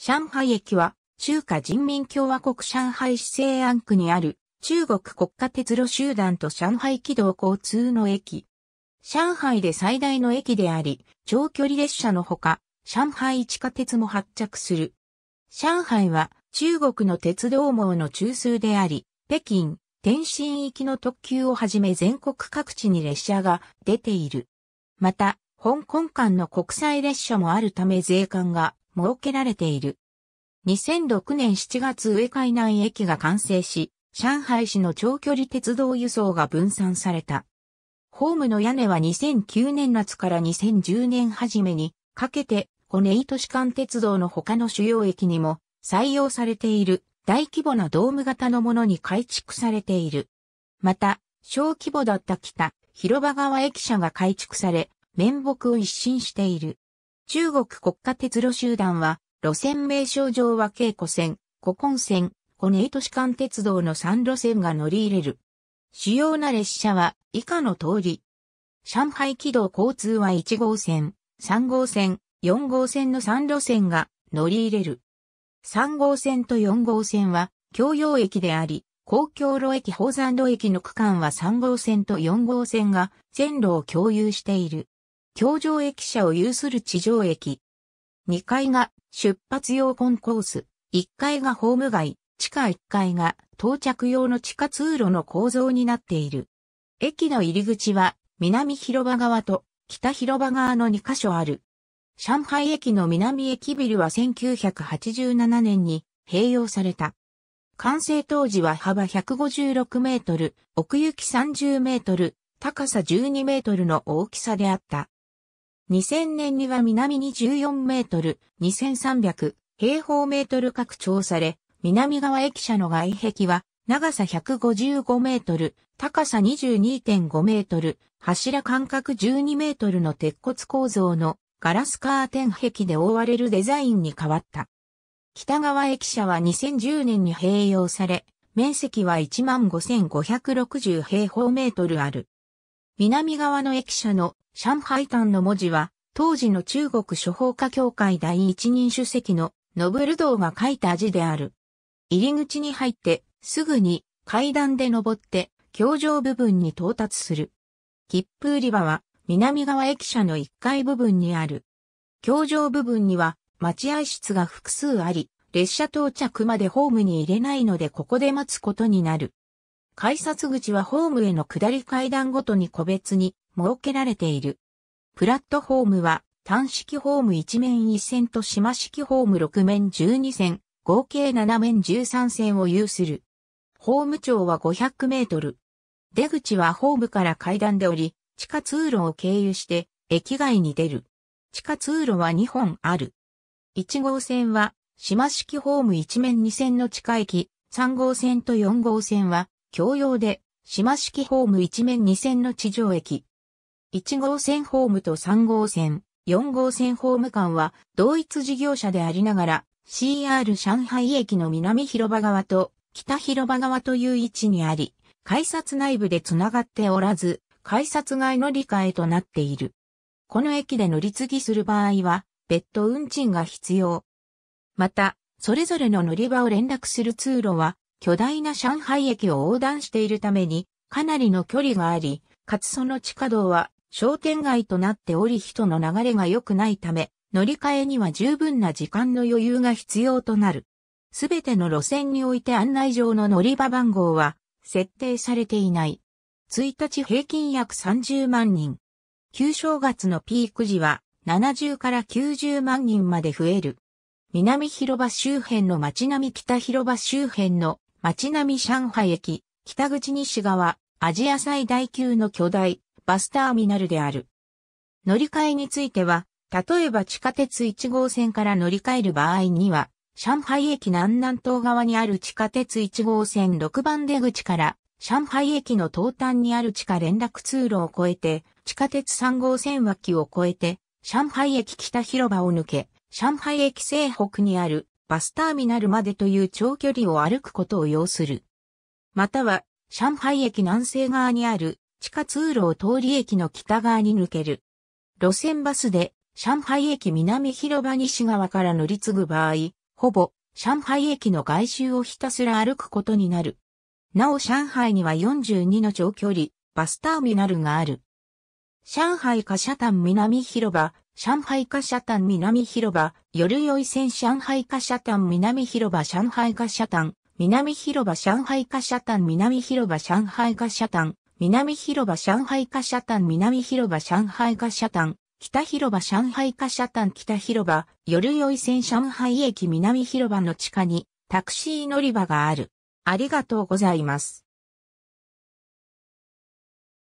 上海駅は、中華人民共和国上海市西安区にある、中国国家鉄路集団と上海軌道交通の駅。上海で最大の駅であり、長距離列車のほか、上海地下鉄も発着する。上海は、中国の鉄道網の中枢であり、北京、天津行きの特急をはじめ全国各地に列車が出ている。また、香港間の国際列車もあるため税関が設けられている。2006年7月上海南駅が完成し、上海市の長距離鉄道輸送が分散された。ホームの屋根は2009年夏から2010年初めにかけて、骨ネイ都市間鉄道の他の主要駅にも採用されている大規模なドーム型のものに改築されている。また、小規模だった北広場川駅舎が改築され、面目を一新している。中国国家鉄路集団は、路線名称上は京湖線、古今線、湖根都市間鉄道の3路線が乗り入れる。主要な列車は以下の通り。上海軌道交通は1号線、3号線、4号線の3路線が乗り入れる。3号線と4号線は共用駅であり、公共路駅宝山路駅の区間は3号線と4号線が線路を共有している。橋上駅舎を有する地上駅。2階が出発用コンコース、1階がホーム街、地下1階が到着用の地下通路の構造になっている。駅の入り口は南広場側と北広場側の2カ所ある。上海駅の南駅ビルは1987年に併用された。完成当時は幅156メートル、奥行き30メートル、高さ12メートルの大きさであった。2000年には南に14メートル、2300平方メートル拡張され、南側駅舎の外壁は長さ155メートル、高さ22.5メートル、柱間隔12メートルの鉄骨構造のガラスカーテン壁で覆われるデザインに変わった。北側駅舎は2010年に併用され、面積は15,560平方メートルある。南側の駅舎の上海丹の文字は、当時の中国諸法科協会第一人主席のノブルドーが書いた字である。入り口に入って、すぐに階段で登って、教場部分に到達する。切符売り場は、南側駅舎の1階部分にある。教場部分には、待合室が複数あり、列車到着までホームに入れないのでここで待つことになる。改札口はホームへの下り階段ごとに個別に設けられている。プラットフォームは単式ホーム1面1線と島式ホーム6面12線、合計7面13線を有する。ホーム長は500メートル。出口はホームから階段で降り、地下通路を経由して駅外に出る。地下通路は2本ある。1号線は島式ホーム1面2線の地下駅、3号線と4号線は共用で島式ホーム1面2線の地上駅、1号線ホームと3号線、4号線ホーム間は同一事業者でありながら CR 上海駅の南広場側と北広場側という位置にあり、改札内部で繋がっておらず、改札外の理解となっている。この駅で乗り継ぎする場合は、別途運賃が必要。また、それぞれの乗り場を連絡する通路は、巨大な上海駅を横断しているために、かなりの距離があり、かつその地下道は商店街となっており人の流れが良くないため、乗り換えには十分な時間の余裕が必要となる。すべての路線において案内上の乗り場番号は設定されていない。1日平均約30万人。旧正月のピーク時は70から90万人まで増える。南広場周辺の町並み北広場周辺の町並み上海駅、北口西側、アジア最大級の巨大、バスターミナルである。乗り換えについては、例えば地下鉄1号線から乗り換える場合には、上海駅南南東側にある地下鉄1号線6番出口から、上海駅の東端にある地下連絡通路を越えて、地下鉄3号線脇を越えて、上海駅北広場を抜け、上海駅西北にあるバスターミナルまでという長距離を歩くことを要する。または、上海駅南西側にある地下通路を通り駅の北側に抜ける。路線バスで上海駅南広場西側から乗り継ぐ場合、ほぼ上海駅の外周をひたすら歩くことになる。なお上海には42の長距離バスターミナルがある。上海貨車端南広場、上海貨車端南広場、夜い線上海貨車端南広場上海貨車端、南広場上海貨車端南広場上海貨車端、南広場上海貨車丹南広場上海貨車丹北広場上海貨車丹北広場、夜い線上海駅南広場の地下にタクシー乗り場がある。ありがとうございます。